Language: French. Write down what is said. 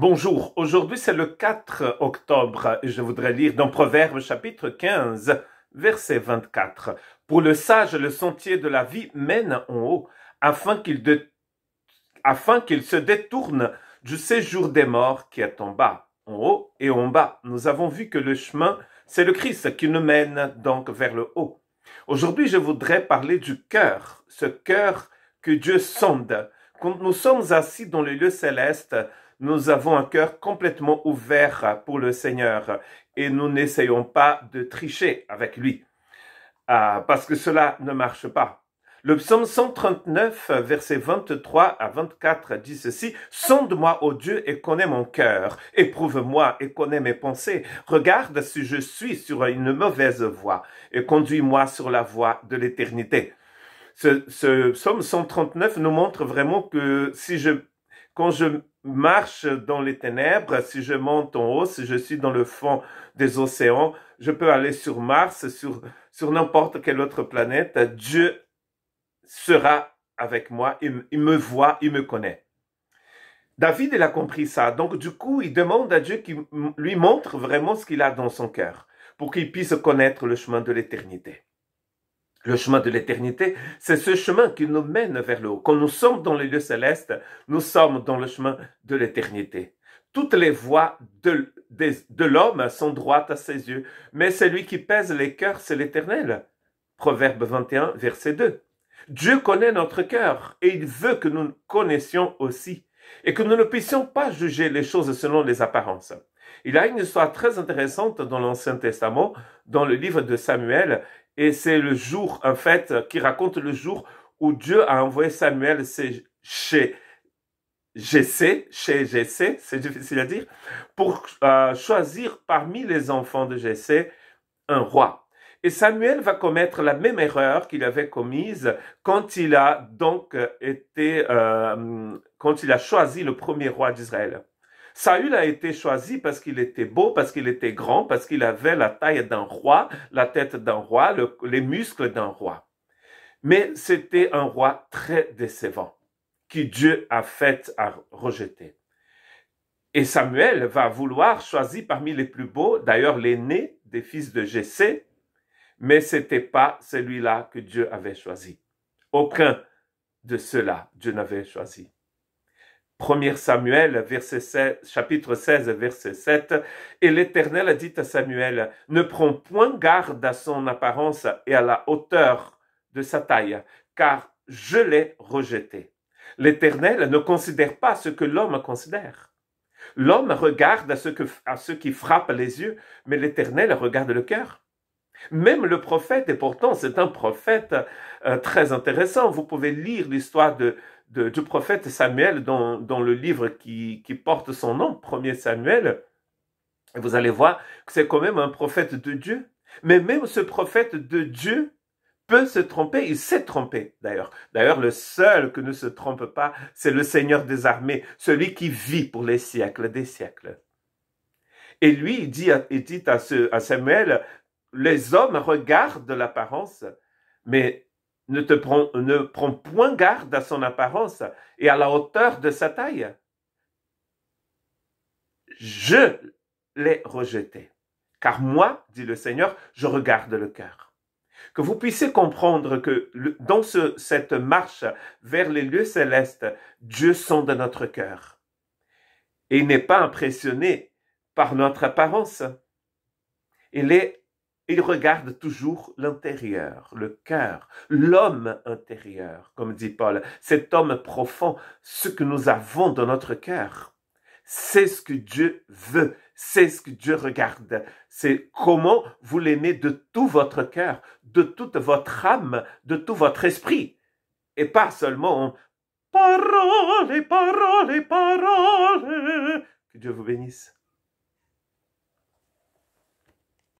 Bonjour, aujourd'hui c'est le 4 octobre et je voudrais lire dans Proverbe chapitre 15, verset 24. Pour le sage, le sentier de la vie mène en haut, afin qu'il, afin se détourne du séjour des morts qui est en bas. En haut et en bas, nous avons vu que le chemin, c'est le Christ qui nous mène donc vers le haut. Aujourd'hui, je voudrais parler du cœur, ce cœur que Dieu sonde. Quand nous sommes assis dans les lieux célestes, nous avons un cœur complètement ouvert pour le Seigneur et nous n'essayons pas de tricher avec lui, ah, parce que cela ne marche pas. Le psaume 139, versets 23 à 24 dit ceci, Sonde-moi, ô Dieu, et connais mon cœur, éprouve-moi et connais mes pensées, regarde si je suis sur une mauvaise voie, et conduis-moi sur la voie de l'éternité. Ce, ce, psaume 139 nous montre vraiment que si je, quand je marche dans les ténèbres, si je monte en haut, si je suis dans le fond des océans, je peux aller sur Mars, sur, sur n'importe quelle autre planète. Dieu sera avec moi, il, me voit, il me connaît. David, il a compris ça. Donc, du coup, il demande à Dieu qu'il lui montre vraiment ce qu'il a dans son cœur pour qu'il puisse connaître le chemin de l'éternité. Le chemin de l'éternité, c'est ce chemin qui nous mène vers le haut. Quand nous sommes dans les lieux célestes, nous sommes dans le chemin de l'éternité. Toutes les voies de, l'homme sont droites à ses yeux, mais celui qui pèse les cœurs, c'est l'Éternel. Proverbe 21, verset 2. Dieu connaît notre cœur et il veut que nous connaissions aussi et que nous ne puissions pas juger les choses selon les apparences. Il a une histoire très intéressante dans l'Ancien Testament, dans le livre de Samuel, et c'est le jour, en fait, qui raconte le jour où Dieu a envoyé Samuel chez Jessé, chez Jessé, c'est difficile à dire, pour euh, choisir parmi les enfants de Jessé un roi. Et Samuel va commettre la même erreur qu'il avait commise quand il a donc été, euh, quand il a choisi le premier roi d'Israël. Saül a été choisi parce qu'il était beau, parce qu'il était grand, parce qu'il avait la taille d'un roi, la tête d'un roi, les muscles d'un roi. Mais c'était un roi très décevant qui Dieu a fait à rejeter. Et Samuel va vouloir choisir parmi les plus beaux, d'ailleurs l'aîné des fils de Jessé, mais c'était pas celui-là que Dieu avait choisi. Aucun de ceux-là Dieu n'avait choisi. 1 Samuel, chapitre 16, verset 7, et l'Éternel a dit à Samuel, ne prends point garde à son apparence et à la hauteur de sa taille, car je l'ai rejeté. L'Éternel ne considère pas ce que l'homme considère. L'homme regarde à ce, à ce qui frappe les yeux, mais l'Éternel regarde le cœur. Même le prophète, et pourtant c'est un prophète euh, très intéressant, vous pouvez lire l'histoire de, du prophète Samuel dans, dans le livre qui, qui, porte son nom, 1 Samuel, et vous allez voir que c'est quand même un prophète de Dieu. Mais même ce prophète de Dieu peut se tromper, il s'est trompé d'ailleurs. D'ailleurs, le seul que ne se trompe pas, c'est le Seigneur des armées, celui qui vit pour les siècles des siècles. Et lui, il dit, dit à, à Samuel, les hommes regardent l'apparence, mais ne, te prends, ne prend point garde à son apparence et à la hauteur de sa taille. Je l'ai rejeté, car moi, dit le Seigneur, je regarde le cœur. Que vous puissiez comprendre que dans cette marche vers les lieux célestes, Dieu sonde notre cœur. Et n'est pas impressionné par notre apparence. Il est il regarde toujours l'intérieur, le cœur, l'homme intérieur, comme dit Paul, cet homme profond, ce que nous avons dans notre cœur. C'est ce que Dieu veut, c'est ce que Dieu regarde, c'est comment vous l'aimez de tout votre cœur, de toute votre âme, de tout votre esprit, et pas seulement parole, parole, parole. Que Dieu vous bénisse.